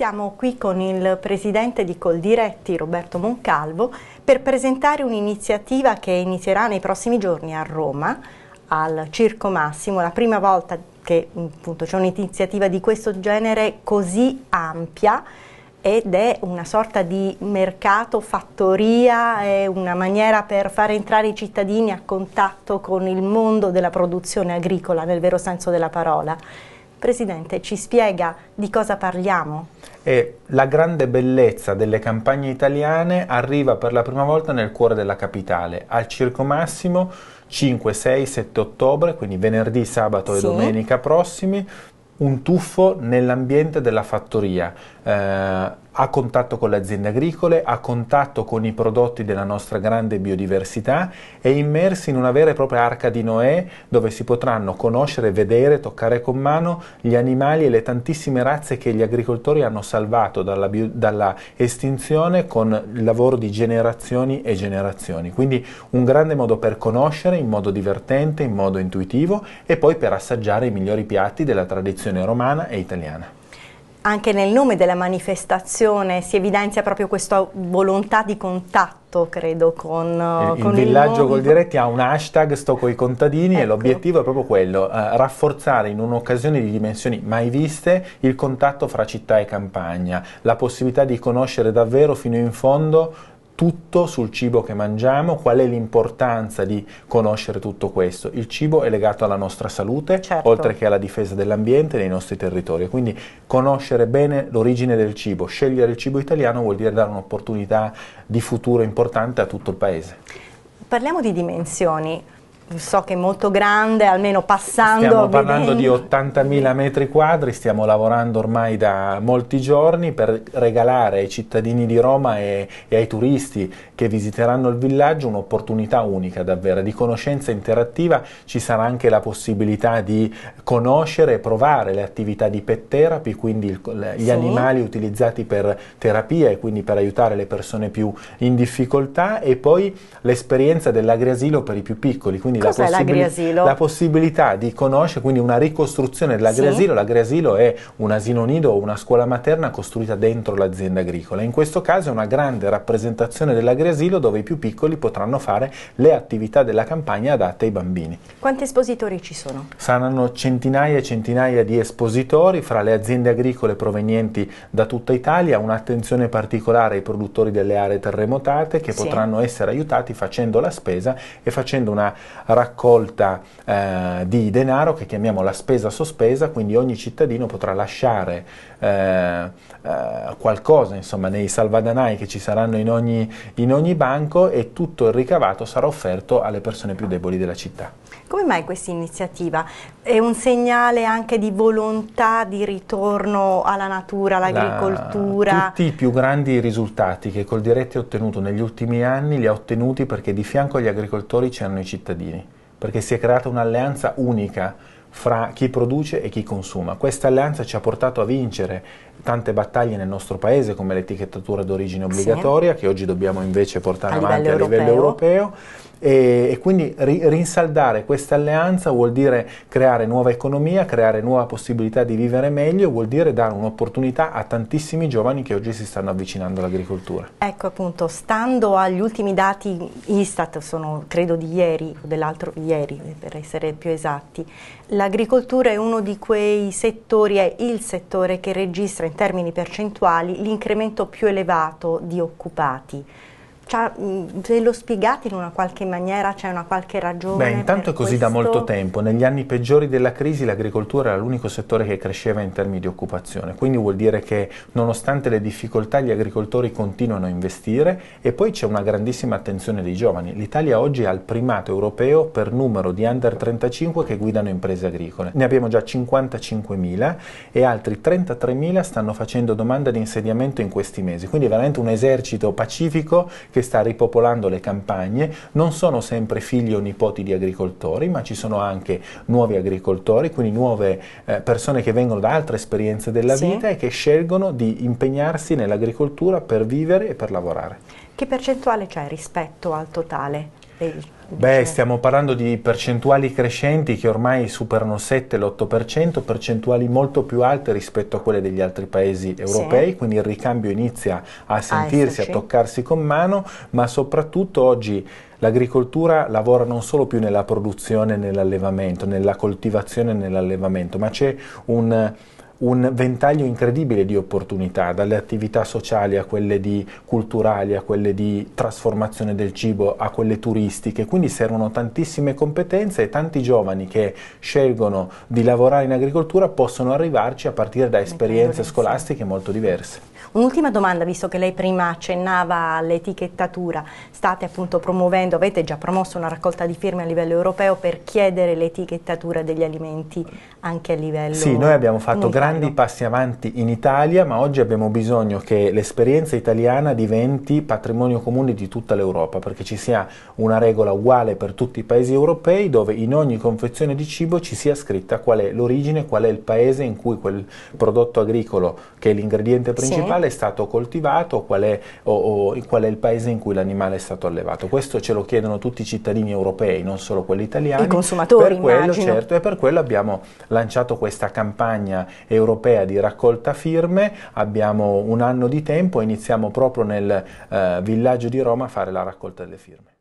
Siamo qui con il presidente di Coldiretti, Roberto Moncalvo, per presentare un'iniziativa che inizierà nei prossimi giorni a Roma, al Circo Massimo, la prima volta che c'è un'iniziativa di questo genere così ampia ed è una sorta di mercato, fattoria, è una maniera per fare entrare i cittadini a contatto con il mondo della produzione agricola nel vero senso della parola. Presidente, ci spiega di cosa parliamo? E la grande bellezza delle campagne italiane arriva per la prima volta nel cuore della capitale, al Circo Massimo 5, 6, 7 ottobre, quindi venerdì, sabato e domenica prossimi, un tuffo nell'ambiente della fattoria. Eh, a contatto con le aziende agricole, a contatto con i prodotti della nostra grande biodiversità e immersi in una vera e propria arca di Noè dove si potranno conoscere, vedere, toccare con mano gli animali e le tantissime razze che gli agricoltori hanno salvato dalla, dalla estinzione con il lavoro di generazioni e generazioni. Quindi un grande modo per conoscere in modo divertente, in modo intuitivo e poi per assaggiare i migliori piatti della tradizione romana e italiana anche nel nome della manifestazione si evidenzia proprio questa volontà di contatto, credo, con il, eh, con il villaggio il col diretti ha un hashtag sto coi contadini ecco. e l'obiettivo è proprio quello, eh, rafforzare in un'occasione di dimensioni mai viste il contatto fra città e campagna, la possibilità di conoscere davvero fino in fondo tutto sul cibo che mangiamo, qual è l'importanza di conoscere tutto questo. Il cibo è legato alla nostra salute, certo. oltre che alla difesa dell'ambiente e dei nostri territori. Quindi conoscere bene l'origine del cibo, scegliere il cibo italiano vuol dire dare un'opportunità di futuro importante a tutto il paese. Parliamo di dimensioni so che è molto grande, almeno passando. Stiamo parlando vedendo. di 80.000 metri quadri, stiamo lavorando ormai da molti giorni per regalare ai cittadini di Roma e, e ai turisti che visiteranno il villaggio un'opportunità unica davvero di conoscenza interattiva. Ci sarà anche la possibilità di conoscere e provare le attività di pet therapy, quindi il, gli sì. animali utilizzati per terapia e quindi per aiutare le persone più in difficoltà e poi l'esperienza dell'agriasilo per i più piccoli, quindi quindi la, possibili la, possibilità di conoscere, quindi una ricostruzione dell'agriasilo. Sì. L'agriasilo è un asilo nido o una scuola materna costruita dentro l'azienda agricola. In questo caso è una grande rappresentazione dell'agriasilo dove i più piccoli potranno fare le attività della campagna adatte ai bambini. Quanti espositori ci sono? Saranno centinaia e centinaia di espositori fra le aziende agricole provenienti da tutta Italia, un'attenzione particolare ai produttori delle aree terremotate che sì. potranno essere aiutati facendo la spesa e facendo una raccolta eh, di denaro che chiamiamo la spesa sospesa, quindi ogni cittadino potrà lasciare eh, eh, qualcosa insomma, nei salvadanai che ci saranno in ogni, in ogni banco e tutto il ricavato sarà offerto alle persone più deboli della città. Come mai questa iniziativa? È un segnale anche di volontà di ritorno alla natura, all'agricoltura? tutti i più grandi risultati che col diretti ha ottenuto negli ultimi anni li ha ottenuti perché di fianco agli agricoltori c'erano i cittadini, perché si è creata un'alleanza unica fra chi produce e chi consuma. Questa alleanza ci ha portato a vincere tante battaglie nel nostro paese come l'etichettatura d'origine obbligatoria sì. che oggi dobbiamo invece portare a avanti a europeo. livello europeo e, e quindi ri, rinsaldare questa alleanza vuol dire creare nuova economia, creare nuova possibilità di vivere meglio, vuol dire dare un'opportunità a tantissimi giovani che oggi si stanno avvicinando all'agricoltura. Ecco appunto, stando agli ultimi dati Istat, sono credo di ieri o dell'altro ieri per essere più esatti, l'agricoltura è uno di quei settori, è il settore che registra in termini percentuali l'incremento più elevato di occupati ve cioè, mm, lo spiegate in una qualche maniera? C'è una qualche ragione? Beh, intanto è così questo? da molto tempo. Negli anni peggiori della crisi l'agricoltura era l'unico settore che cresceva in termini di occupazione, quindi vuol dire che nonostante le difficoltà gli agricoltori continuano a investire e poi c'è una grandissima attenzione dei giovani. L'Italia oggi ha il primato europeo per numero di under 35 che guidano imprese agricole. Ne abbiamo già 55.000 e altri 33.000 stanno facendo domanda di insediamento in questi mesi, quindi è veramente un esercito pacifico che che sta ripopolando le campagne non sono sempre figli o nipoti di agricoltori, ma ci sono anche nuovi agricoltori, quindi nuove eh, persone che vengono da altre esperienze della sì. vita e che scelgono di impegnarsi nell'agricoltura per vivere e per lavorare. Che percentuale c'è rispetto al totale? Dei Beh, cioè stiamo parlando di percentuali crescenti che ormai superano il 7, l'8%, percentuali molto più alte rispetto a quelle degli altri paesi europei, sì. quindi il ricambio inizia a ah, sentirsi, ah, a toccarsi con mano, ma soprattutto oggi l'agricoltura lavora non solo più nella produzione e nell'allevamento, nella coltivazione e nell'allevamento, ma c'è un un ventaglio incredibile di opportunità, dalle attività sociali a quelle di culturali, a quelle di trasformazione del cibo, a quelle turistiche, quindi servono tantissime competenze e tanti giovani che scelgono di lavorare in agricoltura possono arrivarci a partire da esperienze scolastiche molto diverse. Un'ultima domanda, visto che lei prima accennava all'etichettatura, state appunto promuovendo, avete già promosso una raccolta di firme a livello europeo per chiedere l'etichettatura degli alimenti anche a livello Sì, noi abbiamo fatto grandi passi avanti in Italia, ma oggi abbiamo bisogno che l'esperienza italiana diventi patrimonio comune di tutta l'Europa, perché ci sia una regola uguale per tutti i paesi europei dove in ogni confezione di cibo ci sia scritta qual è l'origine, qual è il paese in cui quel prodotto agricolo, che è l'ingrediente principale, sì cavallo è stato coltivato qual è, o, o, qual è il paese in cui l'animale è stato allevato. Questo ce lo chiedono tutti i cittadini europei, non solo quelli italiani. I consumatori, per quello, certo, e per quello abbiamo lanciato questa campagna europea di raccolta firme, abbiamo un anno di tempo e iniziamo proprio nel eh, villaggio di Roma a fare la raccolta delle firme.